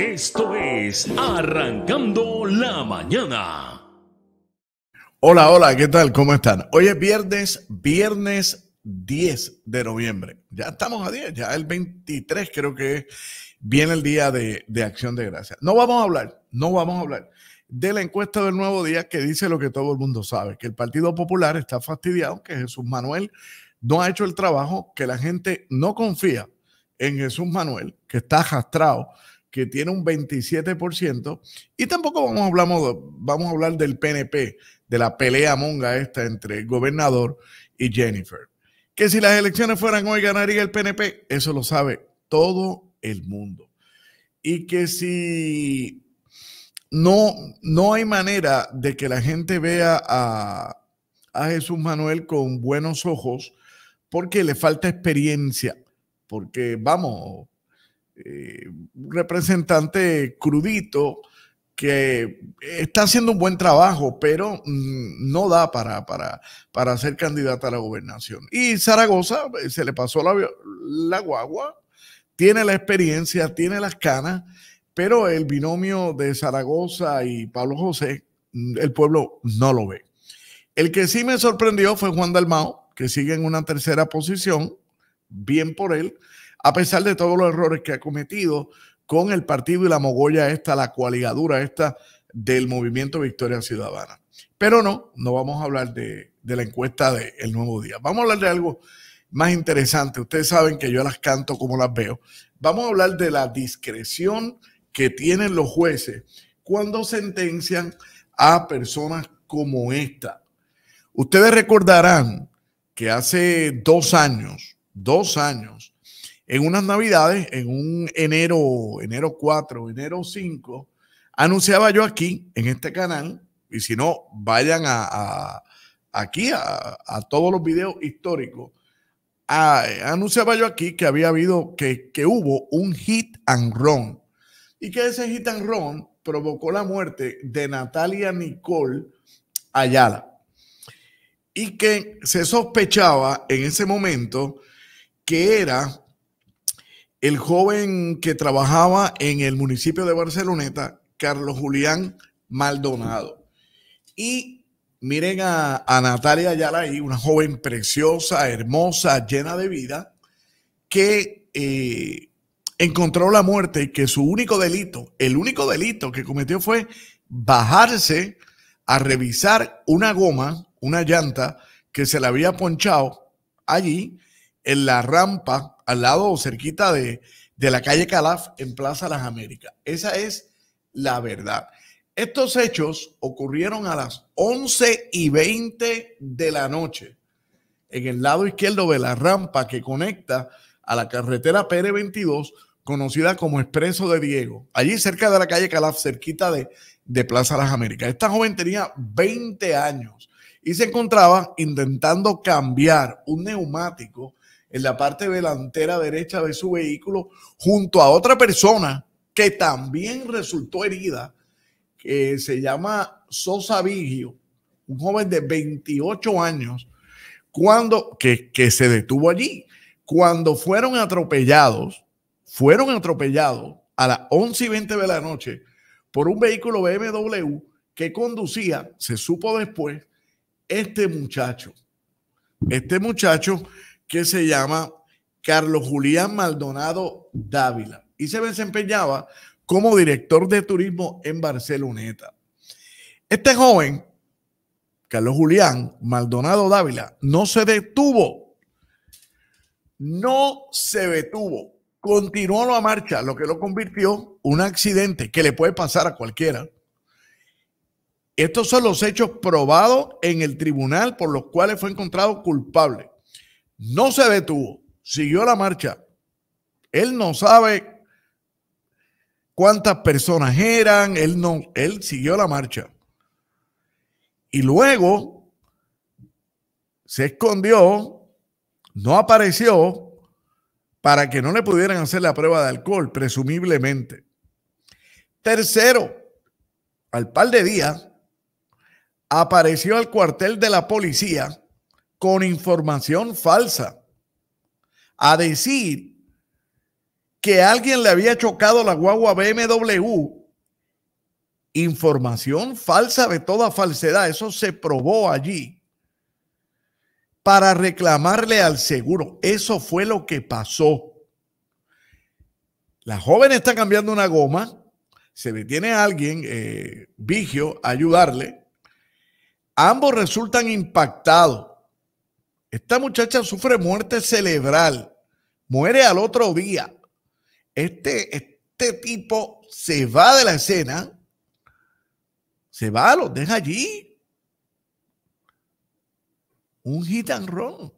Esto es Arrancando la Mañana. Hola, hola, ¿qué tal? ¿Cómo están? Hoy es viernes, viernes 10 de noviembre. Ya estamos a 10, ya el 23 creo que viene el día de, acción de gracias. No vamos a hablar, no vamos a hablar de la encuesta del nuevo día que dice lo que todo el mundo sabe, que el Partido Popular está fastidiado, que Jesús Manuel no ha hecho el trabajo, que la gente no confía en Jesús Manuel, que está arrastrado que tiene un 27%, y tampoco vamos a, hablar, vamos a hablar del PNP, de la pelea monga esta entre el gobernador y Jennifer. Que si las elecciones fueran hoy ganaría el PNP, eso lo sabe todo el mundo. Y que si no, no hay manera de que la gente vea a, a Jesús Manuel con buenos ojos porque le falta experiencia, porque vamos, eh, un representante crudito que está haciendo un buen trabajo, pero mm, no da para, para, para ser candidata a la gobernación. Y Zaragoza eh, se le pasó la, la guagua, tiene la experiencia, tiene las canas, pero el binomio de Zaragoza y Pablo José, mm, el pueblo no lo ve. El que sí me sorprendió fue Juan Dalmao, que sigue en una tercera posición, bien por él, a pesar de todos los errores que ha cometido con el partido y la mogolla esta, la coaligadura esta del movimiento Victoria Ciudadana. Pero no, no vamos a hablar de, la encuesta del nuevo día. Vamos a hablar de algo más interesante. Ustedes saben que yo las canto como las veo. Vamos a hablar de la discreción que tienen los jueces cuando sentencian a personas como esta. Ustedes recordarán que hace dos años, dos años, en unas navidades, en un enero, enero 4, enero 5, anunciaba yo aquí, en este canal, y si no, vayan a, aquí, a, todos los videos históricos, anunciaba yo aquí que había habido, que, que hubo un hit and run, y que ese hit and run provocó la muerte de Natalia Nicole Ayala y que se sospechaba en ese momento que era el joven que trabajaba en el municipio de Barceloneta, Carlos Julián Maldonado. Y miren a, Natalia Ayala ahí, una joven preciosa, hermosa, llena de vida, que eh, encontró la muerte y que su único delito, el único delito que cometió fue bajarse a revisar una goma, una llanta que se le había ponchado allí en la rampa al lado o cerquita de, la calle Calaf en Plaza Las Américas. Esa es la verdad. Estos hechos ocurrieron a las 11 y 20 de la noche en el lado izquierdo de la rampa que conecta a la carretera pr 22, conocida como Expreso de Diego, allí cerca de la calle Calaf, cerquita de, de Plaza Las Américas. Esta joven tenía 20 años y se encontraba intentando cambiar un neumático en la parte delantera derecha de su vehículo junto a otra persona que también resultó herida, que se llama Sosa Vigio, un joven de 28 años, cuando, que, que se detuvo allí. Cuando fueron atropellados, fueron atropellados a las 11 y 20 de la noche por un vehículo BMW que conducía, se supo después, este muchacho. Este muchacho que se llama Carlos Julián Maldonado Dávila y se desempeñaba como director de turismo en Barceloneta. Este joven, Carlos Julián Maldonado Dávila, no se detuvo. No se detuvo. Continuó la marcha, lo que lo convirtió en un accidente que le puede pasar a cualquiera. Estos son los hechos probados en el tribunal por los cuales fue encontrado culpable no se detuvo, siguió la marcha. Él no sabe cuántas personas eran, él no, él siguió la marcha. Y luego se escondió, no apareció para que no le pudieran hacer la prueba de alcohol, presumiblemente. Tercero, al par de días, apareció al cuartel de la policía con información falsa a decir que alguien le había chocado la guagua BMW. Información falsa de toda falsedad. Eso se probó allí para reclamarle al seguro. Eso fue lo que pasó. La joven está cambiando una goma. Se detiene alguien, eh, Vigio, a ayudarle. Ambos resultan impactados esta muchacha sufre muerte cerebral, muere al otro día. Este, este tipo se va de la escena, se va, lo deja allí. Un gitanrón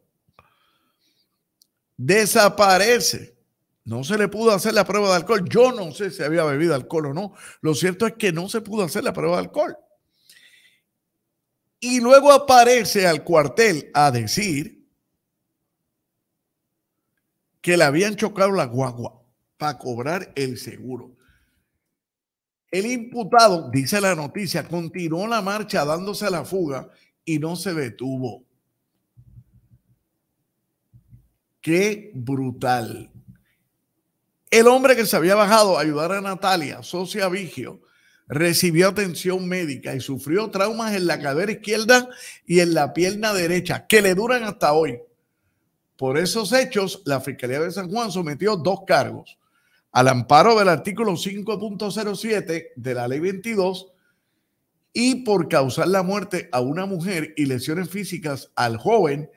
Desaparece. No se le pudo hacer la prueba de alcohol. Yo no sé si había bebido alcohol o no. Lo cierto es que no se pudo hacer la prueba de alcohol y luego aparece al cuartel a decir que le habían chocado la guagua para cobrar el seguro. El imputado, dice la noticia, continuó la marcha dándose la fuga y no se detuvo. Qué brutal. El hombre que se había bajado a ayudar a Natalia, socia Vigio, recibió atención médica y sufrió traumas en la cadera izquierda y en la pierna derecha, que le duran hasta hoy. Por esos hechos, la Fiscalía de San Juan sometió dos cargos al amparo del artículo 5.07 de la ley 22 y por causar la muerte a una mujer y lesiones físicas al joven,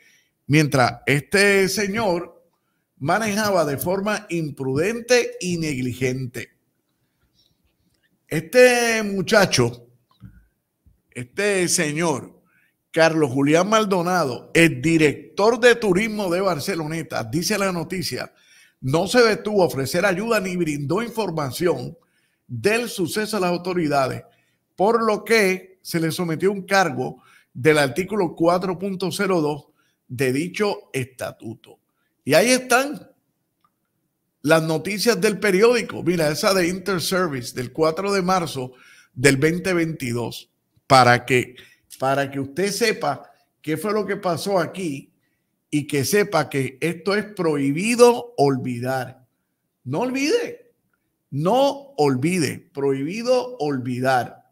mientras este señor manejaba de forma imprudente y negligente. Este muchacho, este señor, Carlos Julián Maldonado, el director de turismo de Barceloneta, dice la noticia, no se detuvo a ofrecer ayuda ni brindó información del suceso a las autoridades, por lo que se le sometió un cargo del artículo 4.02 de dicho estatuto. Y ahí están las noticias del periódico. Mira, esa de Interservice del 4 de marzo del 2022, para que, para que usted sepa qué fue lo que pasó aquí y que sepa que esto es prohibido olvidar. No olvide, no olvide, prohibido olvidar.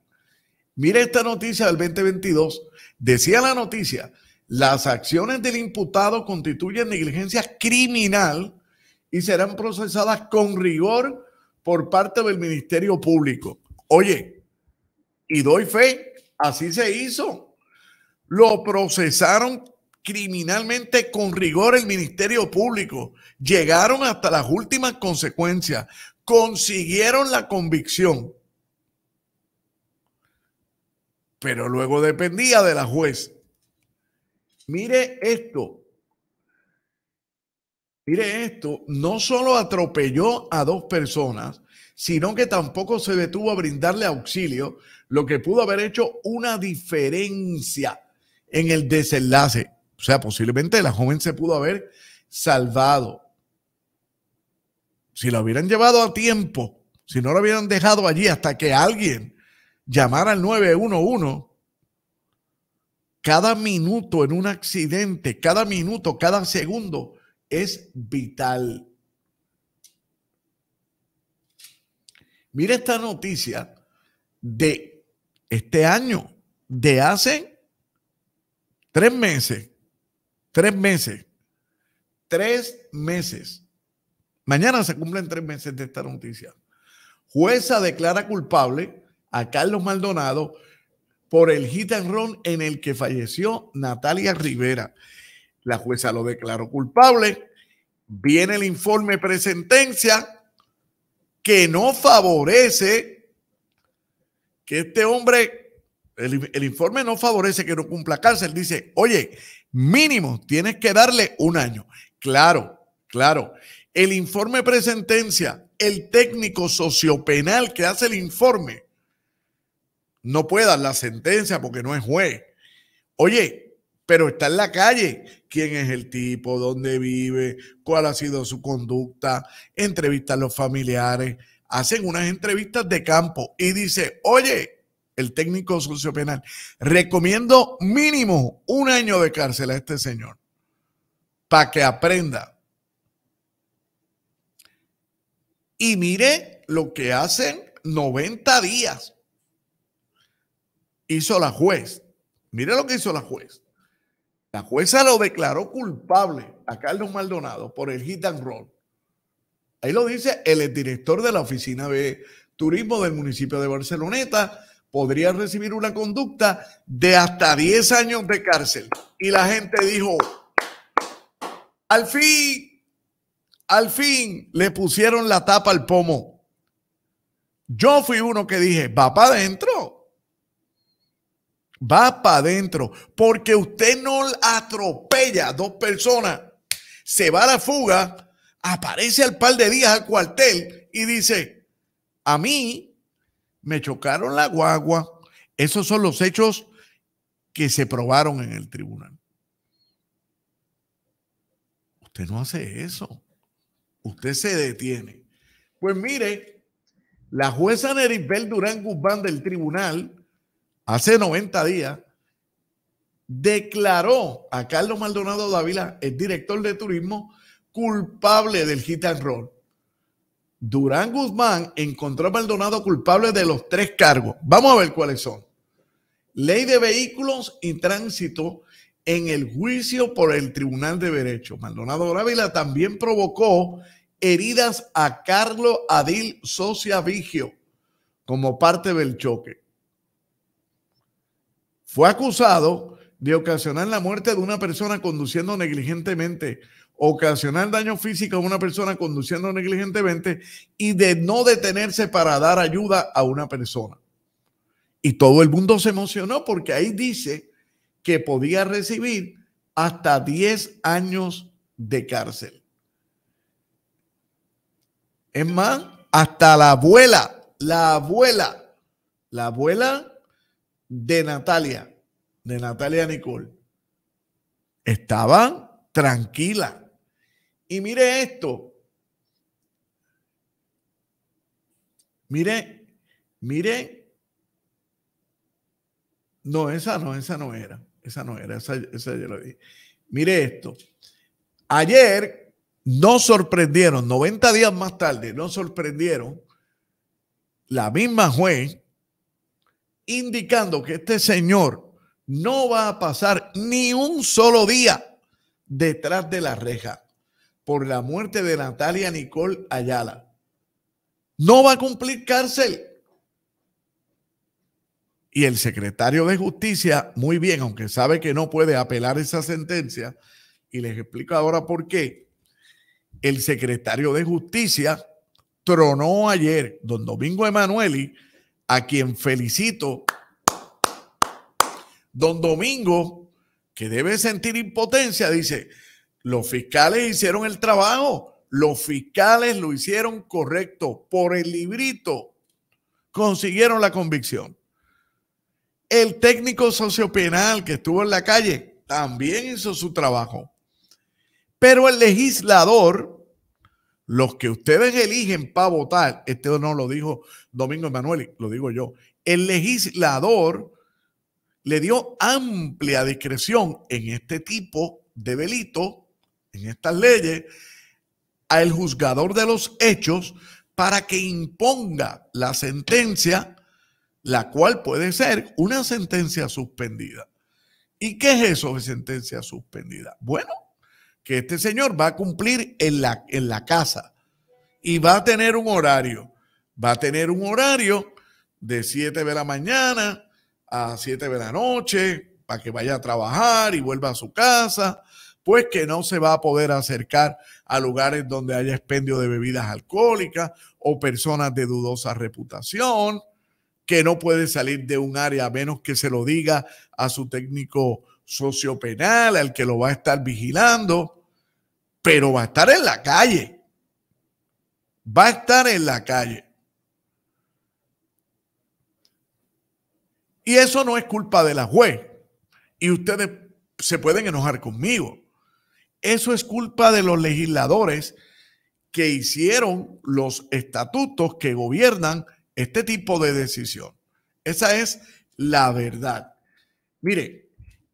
Mire esta noticia del 2022. Decía la noticia, las acciones del imputado constituyen negligencia criminal y serán procesadas con rigor por parte del Ministerio Público. Oye, y doy fe, así se hizo. Lo procesaron criminalmente con rigor el Ministerio Público. Llegaron hasta las últimas consecuencias. Consiguieron la convicción. Pero luego dependía de la juez. Mire esto, Mire esto, no solo atropelló a dos personas, sino que tampoco se detuvo a brindarle auxilio, lo que pudo haber hecho una diferencia en el desenlace. O sea, posiblemente la joven se pudo haber salvado. Si la hubieran llevado a tiempo, si no la hubieran dejado allí hasta que alguien llamara al 911, cada minuto en un accidente, cada minuto, cada segundo, es vital. Mira esta noticia de este año, de hace tres meses, tres meses, tres meses. Mañana se cumplen tres meses de esta noticia. Jueza declara culpable a Carlos Maldonado por el hit and run en el que falleció Natalia Rivera la jueza lo declaró culpable, viene el informe presentencia que no favorece que este hombre, el, informe no favorece que no cumpla cárcel, dice, oye, mínimo, tienes que darle un año. Claro, claro. El informe presentencia, el técnico sociopenal que hace el informe, no puede dar la sentencia porque no es juez. Oye, pero está en la calle. ¿Quién es el tipo? ¿Dónde vive? ¿Cuál ha sido su conducta? Entrevista a los familiares. Hacen unas entrevistas de campo y dice, oye, el técnico penal, recomiendo mínimo un año de cárcel a este señor para que aprenda. Y mire lo que hacen 90 días. Hizo la juez. Mire lo que hizo la juez la jueza lo declaró culpable a Carlos Maldonado por el hit and roll. Ahí lo dice el director de la Oficina de Turismo del municipio de Barceloneta. Podría recibir una conducta de hasta 10 años de cárcel. Y la gente dijo, al fin, al fin le pusieron la tapa al pomo. Yo fui uno que dije, va para adentro va para adentro, porque usted no atropella a dos personas, se va a la fuga, aparece al par de días al cuartel y dice, a mí me chocaron la guagua. Esos son los hechos que se probaron en el tribunal. Usted no hace eso. Usted se detiene. Pues mire, la jueza Neribel Durán Guzmán del tribunal hace 90 días, declaró a Carlos Maldonado Dávila, el director de turismo, culpable del hit and roll. Durán Guzmán encontró a Maldonado culpable de los tres cargos. Vamos a ver cuáles son. Ley de vehículos y tránsito en el juicio por el Tribunal de Derecho. Maldonado Dávila también provocó heridas a Carlos Adil Socia Vigio como parte del choque fue acusado de ocasionar la muerte de una persona conduciendo negligentemente, ocasionar daño físico a una persona conduciendo negligentemente y de no detenerse para dar ayuda a una persona. Y todo el mundo se emocionó porque ahí dice que podía recibir hasta 10 años de cárcel. Es más, hasta la abuela, la abuela, la abuela de Natalia, de Natalia Nicole, estaban tranquila Y mire esto. Mire, mire. No, esa no, esa no era. Esa no era, esa, esa yo la vi. Mire esto. Ayer nos sorprendieron, 90 días más tarde, nos sorprendieron la misma juez indicando que este señor no va a pasar ni un solo día detrás de la reja por la muerte de Natalia Nicole Ayala. No va a cumplir cárcel. Y el secretario de Justicia, muy bien, aunque sabe que no puede apelar esa sentencia, y les explico ahora por qué, el secretario de Justicia tronó ayer, don Domingo Emanueli, a quien felicito. Don Domingo, que debe sentir impotencia, dice, los fiscales hicieron el trabajo, los fiscales lo hicieron correcto, por el librito consiguieron la convicción. El técnico sociopenal que estuvo en la calle también hizo su trabajo. Pero el legislador los que ustedes eligen para votar, este no lo dijo Domingo Emanuel, lo digo yo, el legislador le dio amplia discreción en este tipo de delito, en estas leyes, al juzgador de los hechos para que imponga la sentencia, la cual puede ser una sentencia suspendida. ¿Y qué es eso de sentencia suspendida? Bueno, que este señor va a cumplir en la, en la casa y va a tener un horario. Va a tener un horario de 7 de la mañana a 7 de la noche para que vaya a trabajar y vuelva a su casa, pues que no se va a poder acercar a lugares donde haya expendio de bebidas alcohólicas o personas de dudosa reputación, que no puede salir de un área a menos que se lo diga a su técnico socio penal, al que lo va a estar vigilando, pero va a estar en la calle. Va a estar en la calle. Y eso no es culpa de la juez. Y ustedes se pueden enojar conmigo. Eso es culpa de los legisladores que hicieron los estatutos que gobiernan este tipo de decisión. Esa es la verdad. Mire,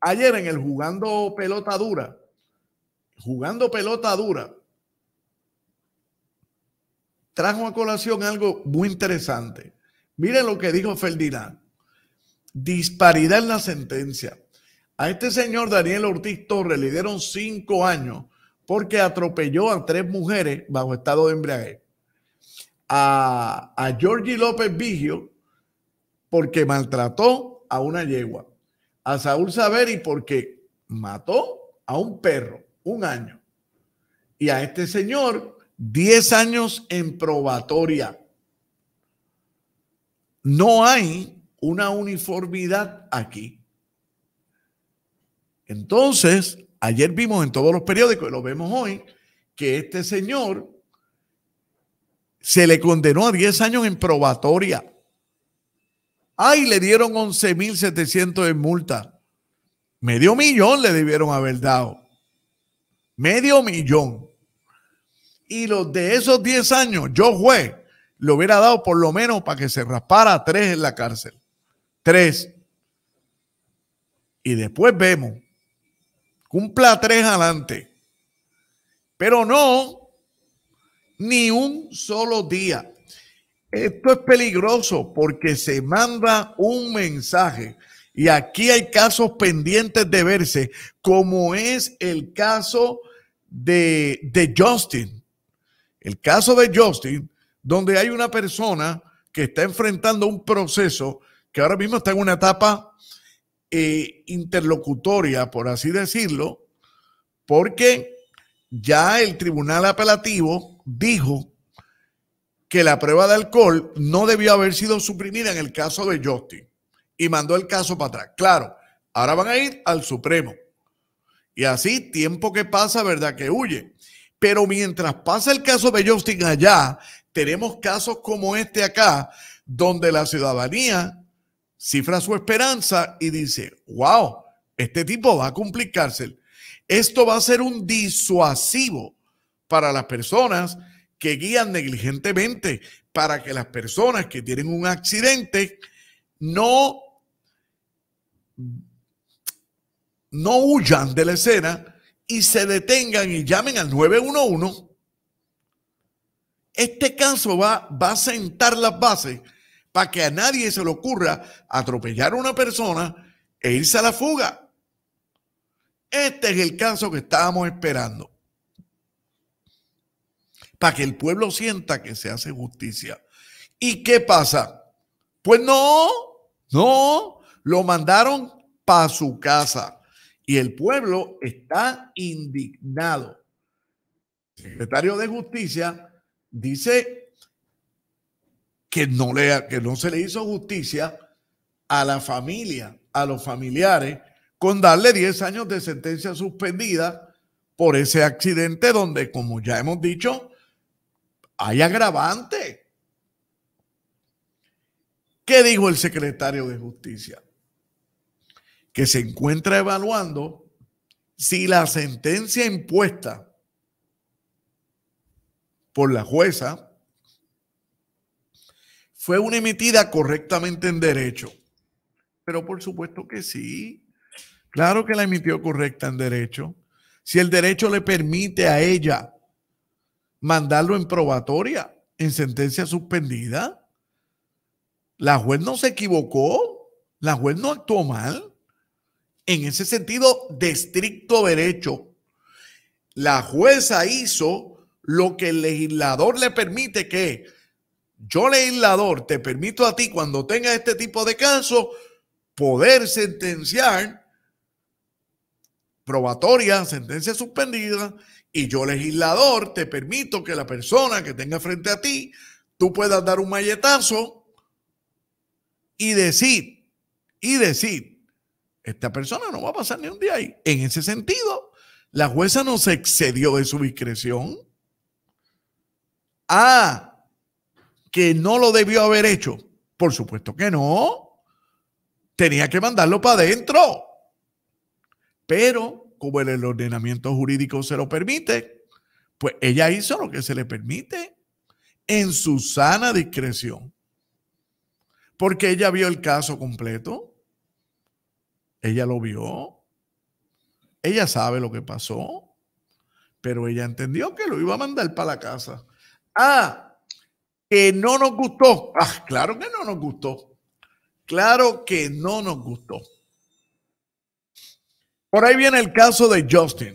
Ayer en el jugando pelota dura, jugando pelota dura, trajo a colación algo muy interesante. Miren lo que dijo Ferdinand. Disparidad en la sentencia. A este señor Daniel Ortiz Torres le dieron cinco años porque atropelló a tres mujeres bajo estado de embriaguez. A, a Georgie López Vigio porque maltrató a una yegua a Saúl Saveri porque mató a un perro un año y a este señor 10 años en probatoria. No hay una uniformidad aquí. Entonces, ayer vimos en todos los periódicos y lo vemos hoy que este señor se le condenó a 10 años en probatoria. Ay, le dieron 11.700 en multa. Medio millón le debieron haber dado. Medio millón. Y los de esos 10 años, yo juez, le hubiera dado por lo menos para que se raspara tres en la cárcel. Tres. Y después vemos. Cumpla tres adelante. Pero no, ni un solo día. Esto es peligroso porque se manda un mensaje. Y aquí hay casos pendientes de verse, como es el caso de, Justin. El caso de Justin, donde hay una persona que está enfrentando un proceso que ahora mismo está en una etapa eh, interlocutoria, por así decirlo, porque ya el tribunal apelativo dijo que la prueba de alcohol no debió haber sido suprimida en el caso de Justin y mandó el caso para atrás. Claro, ahora van a ir al Supremo. Y así, tiempo que pasa, ¿verdad? Que huye. Pero mientras pasa el caso de Justin allá, tenemos casos como este acá, donde la ciudadanía cifra su esperanza y dice, wow, este tipo va a cumplir Esto va a ser un disuasivo para las personas que guían negligentemente para que las personas que tienen un accidente no, no huyan de la escena y se detengan y llamen al 911. Este caso va, va a sentar las bases para que a nadie se le ocurra atropellar a una persona e irse a la fuga. Este es el caso que estábamos esperando para que el pueblo sienta que se hace justicia. ¿Y qué pasa? Pues no, no, lo mandaron para su casa y el pueblo está indignado. El secretario de Justicia dice que no, le, que no se le hizo justicia a la familia, a los familiares, con darle 10 años de sentencia suspendida por ese accidente donde, como ya hemos dicho, hay agravante. ¿Qué dijo el secretario de Justicia? Que se encuentra evaluando si la sentencia impuesta por la jueza fue una emitida correctamente en derecho. Pero por supuesto que sí. Claro que la emitió correcta en derecho. Si el derecho le permite a ella mandarlo en probatoria, en sentencia suspendida. La juez no se equivocó, la juez no actuó mal. En ese sentido, de estricto derecho, la jueza hizo lo que el legislador le permite que yo legislador te permito a ti cuando tengas este tipo de caso poder sentenciar probatoria, sentencia suspendida y yo, legislador, te permito que la persona que tenga frente a ti, tú puedas dar un malletazo y decir, y decir, esta persona no va a pasar ni un día ahí. En ese sentido, la jueza no se excedió de su discreción. Ah, que no lo debió haber hecho. Por supuesto que no. Tenía que mandarlo para adentro. Pero como el ordenamiento jurídico se lo permite, pues ella hizo lo que se le permite en su sana discreción. Porque ella vio el caso completo, ella lo vio, ella sabe lo que pasó, pero ella entendió que lo iba a mandar para la casa. Ah, que no nos gustó. Ah, claro que no nos gustó. Claro que no nos gustó. Por ahí viene el caso de Justin,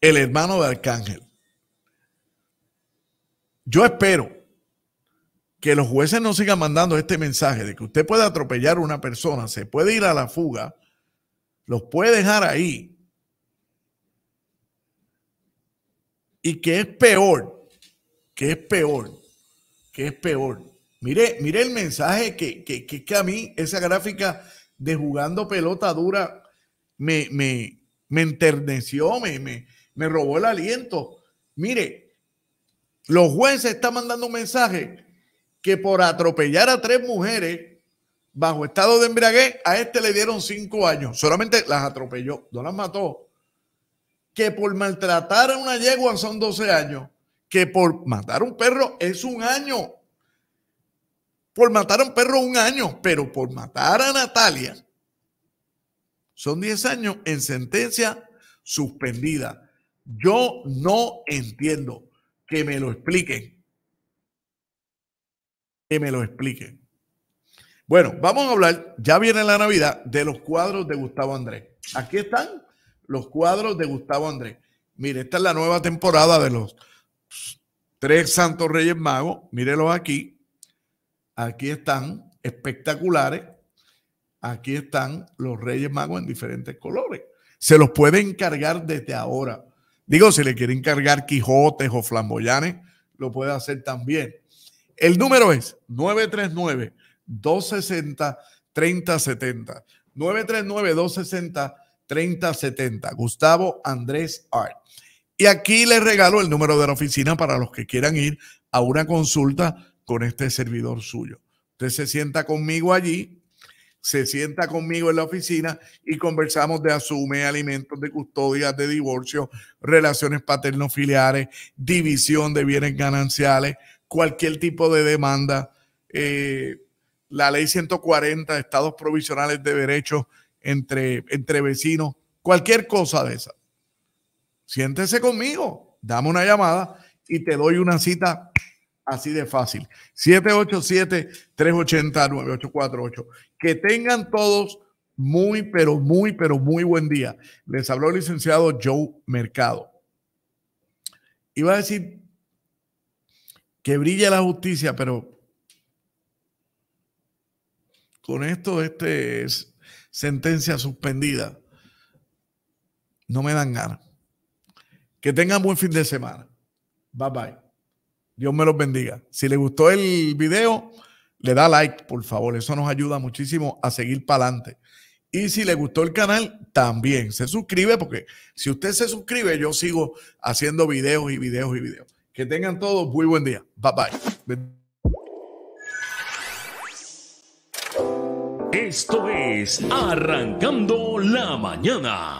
el hermano de Arcángel. Yo espero que los jueces no sigan mandando este mensaje de que usted puede atropellar a una persona, se puede ir a la fuga, los puede dejar ahí. Y que es peor, que es peor, que es peor. Mire, mire el mensaje que, que, que, que a mí esa gráfica de jugando pelota dura me, me, me enterneció, me, me, me robó el aliento. Mire, los jueces están mandando un mensaje que por atropellar a tres mujeres bajo estado de embriaguez, a este le dieron cinco años. Solamente las atropelló, no las mató. Que por maltratar a una yegua son 12 años. Que por matar a un perro es un año. Por matar a un perro un año, pero por matar a Natalia son 10 años en sentencia suspendida. Yo no entiendo. Que me lo expliquen. Que me lo expliquen. Bueno, vamos a hablar, ya viene la Navidad, de los cuadros de Gustavo Andrés. Aquí están los cuadros de Gustavo Andrés. Mire, esta es la nueva temporada de los tres Santos Reyes Magos. Mírelos aquí. Aquí están, espectaculares. Aquí están los Reyes Magos en diferentes colores. Se los puede encargar desde ahora. Digo, si le quieren encargar Quijotes o Flamboyanes, lo puede hacer también. El número es 939-260-3070. 939-260-3070. Gustavo Andrés Art. Y aquí les regalo el número de la oficina para los que quieran ir a una consulta con este servidor suyo. Usted se sienta conmigo allí, se sienta conmigo en la oficina y conversamos de asume, alimentos de custodia, de divorcio, relaciones paterno-filiares, división de bienes gananciales, cualquier tipo de demanda. Eh, la ley 140, estados provisionales de derechos entre, entre vecinos, cualquier cosa de esa. Siéntese conmigo, dame una llamada y te doy una cita Así de fácil. 787-380-9848. Que tengan todos muy, pero muy, pero muy buen día. Les habló el licenciado Joe Mercado. Iba a decir que brilla la justicia, pero con esto, este es sentencia suspendida. No me dan ganas. Que tengan buen fin de semana. Bye bye. Dios me los bendiga. Si le gustó el video, le da like, por favor. Eso nos ayuda muchísimo a seguir para adelante. Y si le gustó el canal, también se suscribe, porque si usted se suscribe, yo sigo haciendo videos y videos y videos. Que tengan todos muy buen día. Bye bye. Esto es Arrancando la Mañana.